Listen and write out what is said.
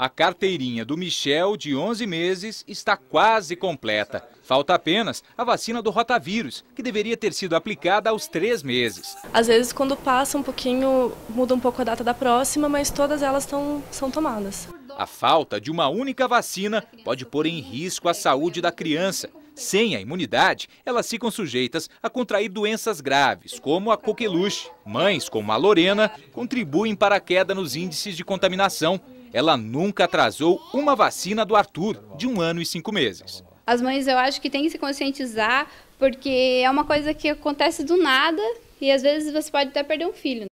A carteirinha do Michel, de 11 meses, está quase completa. Falta apenas a vacina do rotavírus, que deveria ter sido aplicada aos três meses. Às vezes, quando passa um pouquinho, muda um pouco a data da próxima, mas todas elas tão, são tomadas. A falta de uma única vacina pode pôr em risco a saúde da criança. Sem a imunidade, elas ficam sujeitas a contrair doenças graves, como a coqueluche. Mães como a Lorena contribuem para a queda nos índices de contaminação ela nunca atrasou uma vacina do Arthur, de um ano e cinco meses. As mães, eu acho que têm que se conscientizar, porque é uma coisa que acontece do nada e às vezes você pode até perder um filho.